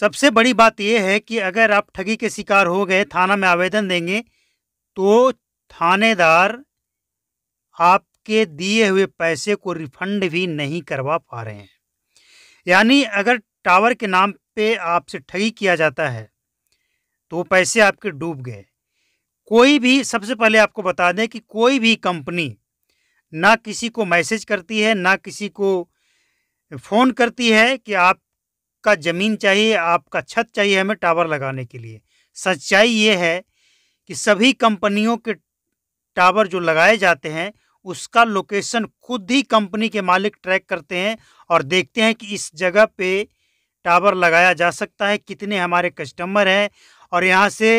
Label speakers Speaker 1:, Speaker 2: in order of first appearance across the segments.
Speaker 1: सबसे बड़ी बात यह है कि अगर आप ठगी के शिकार हो गए थाना में आवेदन देंगे तो थानेदार आपके दिए हुए पैसे को रिफंड भी नहीं करवा पा रहे हैं यानी अगर टावर के नाम पे आपसे ठगी किया जाता है तो पैसे आपके डूब गए कोई भी सबसे पहले आपको बता दें कि कोई भी कंपनी ना किसी को मैसेज करती है ना किसी को फ़ोन करती है कि आप का ज़मीन चाहिए आपका छत चाहिए हमें टावर लगाने के लिए सच्चाई ये है कि सभी कंपनियों के टावर जो लगाए जाते हैं उसका लोकेशन खुद ही कंपनी के मालिक ट्रैक करते हैं और देखते हैं कि इस जगह पे टावर लगाया जा सकता है कितने हमारे कस्टमर हैं और यहाँ से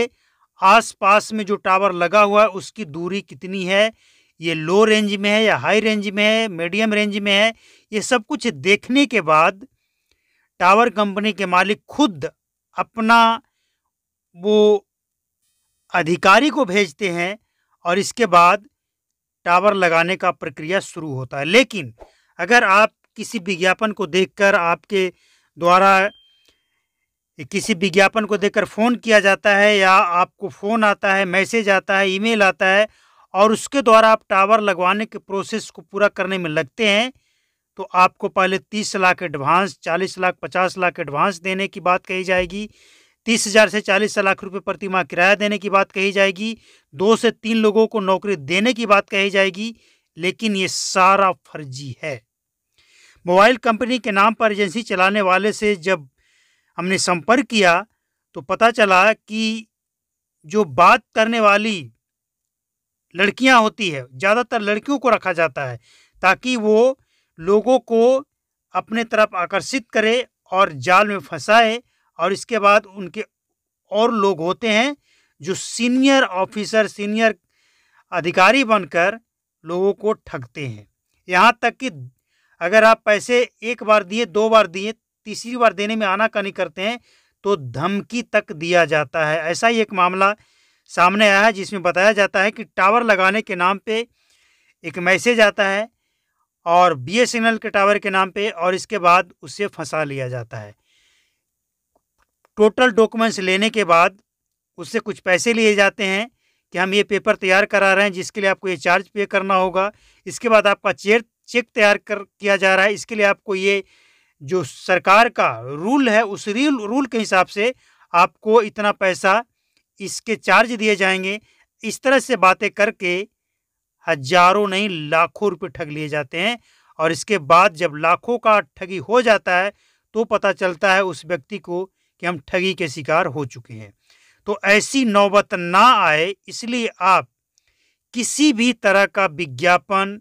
Speaker 1: आस पास में जो टावर लगा हुआ है उसकी दूरी कितनी है ये लो रेंज में है या हाई रेंज में है मीडियम रेंज में है ये सब कुछ देखने के बाद टावर कंपनी के मालिक खुद अपना वो अधिकारी को भेजते हैं और इसके बाद टावर लगाने का प्रक्रिया शुरू होता है लेकिन अगर आप किसी विज्ञापन को देखकर आपके द्वारा किसी विज्ञापन को देखकर फ़ोन किया जाता है या आपको फ़ोन आता है मैसेज आता है ईमेल आता है और उसके द्वारा आप टावर लगवाने के प्रोसेस को पूरा करने में लगते हैं तो आपको पहले तीस लाख एडवांस चालीस लाख पचास लाख एडवांस देने की बात कही जाएगी तीस हज़ार से चालीस लाख रुपए प्रति माह किराया देने की बात कही जाएगी दो से तीन लोगों को नौकरी देने की बात कही जाएगी लेकिन ये सारा फर्जी है मोबाइल कंपनी के नाम पर एजेंसी चलाने वाले से जब हमने संपर्क किया तो पता चला कि जो बात करने वाली लड़कियां होती है ज़्यादातर लड़कियों को रखा जाता है ताकि वो लोगों को अपने तरफ आकर्षित करे और जाल में फंसाए और इसके बाद उनके और लोग होते हैं जो सीनियर ऑफिसर सीनियर अधिकारी बनकर लोगों को ठगते हैं यहाँ तक कि अगर आप पैसे एक बार दिए दो बार दिए तीसरी बार देने में आना कानी करते हैं तो धमकी तक दिया जाता है ऐसा ही एक मामला सामने आया है जिसमें बताया जाता है कि टावर लगाने के नाम पे एक मैसेज आता है और बी के टावर के नाम पे और इसके बाद उसे फंसा लिया जाता है टोटल डॉक्यूमेंट्स लेने के बाद उससे कुछ पैसे लिए जाते हैं कि हम ये पेपर तैयार करा रहे हैं जिसके लिए आपको ये चार्ज पे करना होगा इसके बाद आपका चेयर चेक तैयार कर किया जा रहा है इसके लिए आपको ये जो सरकार का रूल है उस रूल रूल के हिसाब से आपको इतना पैसा इसके चार्ज दिए जाएंगे इस तरह से बातें करके हजारों नहीं लाखों रुपए ठग लिए जाते हैं और इसके बाद जब लाखों का ठगी हो जाता है तो पता चलता है उस व्यक्ति को कि हम ठगी के शिकार हो चुके हैं तो ऐसी नौबत ना आए इसलिए आप किसी भी तरह का विज्ञापन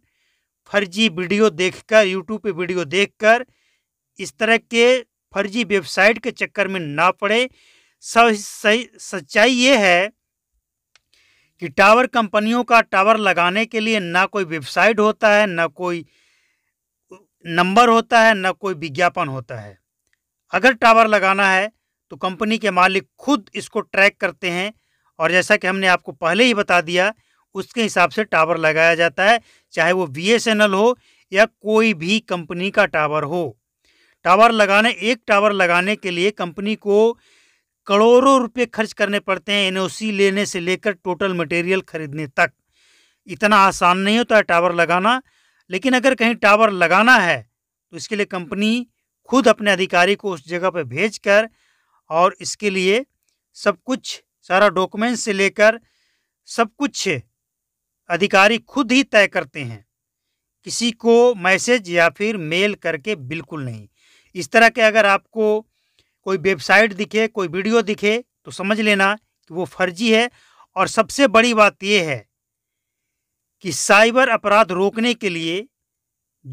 Speaker 1: फर्जी वीडियो देखकर यूट्यूब पे वीडियो देखकर इस तरह के फर्जी वेबसाइट के चक्कर में ना पड़े सही सच्चाई ये है कि टावर कंपनियों का टावर लगाने के लिए ना कोई वेबसाइट होता है ना कोई नंबर होता है ना कोई विज्ञापन होता है अगर टावर लगाना है तो कंपनी के मालिक खुद इसको ट्रैक करते हैं और जैसा कि हमने आपको पहले ही बता दिया उसके हिसाब से टावर लगाया जाता है चाहे वो बी हो या कोई भी कंपनी का टावर हो टावर लगाने एक टावर लगाने के लिए कंपनी को करोड़ों रुपए खर्च करने पड़ते हैं एनओसी लेने से लेकर टोटल मटेरियल खरीदने तक इतना आसान नहीं होता है टावर लगाना लेकिन अगर कहीं टावर लगाना है तो इसके लिए कंपनी खुद अपने अधिकारी को उस जगह पर भेज कर और इसके लिए सब कुछ सारा डॉक्यूमेंट से लेकर सब कुछ अधिकारी खुद ही तय करते हैं किसी को मैसेज या फिर मेल करके बिल्कुल नहीं इस तरह के अगर आपको कोई वेबसाइट दिखे कोई वीडियो दिखे तो समझ लेना कि वो फर्जी है और सबसे बड़ी बात यह है कि साइबर अपराध रोकने के लिए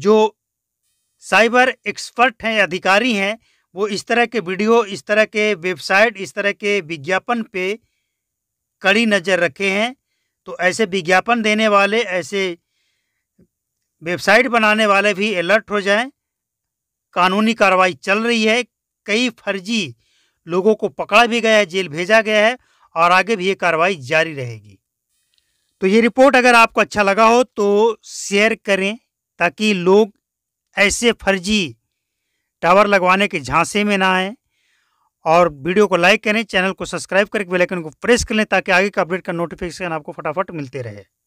Speaker 1: जो साइबर एक्सपर्ट हैं अधिकारी हैं वो इस तरह के वीडियो इस तरह के वेबसाइट इस तरह के विज्ञापन पे कड़ी नज़र रखे हैं तो ऐसे विज्ञापन देने वाले ऐसे वेबसाइट बनाने वाले भी अलर्ट हो जाएं कानूनी कार्रवाई चल रही है कई फर्जी लोगों को पकड़ा भी गया है जेल भेजा गया है और आगे भी ये कार्रवाई जारी रहेगी तो ये रिपोर्ट अगर आपको अच्छा लगा हो तो शेयर करें ताकि लोग ऐसे फर्जी टावर लगवाने के झांसे में ना आएँ और वीडियो को लाइक करें चैनल को सब्सक्राइब करके बेल आइकन को प्रेस कर लें ताकि आगे का अपडेट का नोटिफिकेशन आपको फटाफट मिलते रहे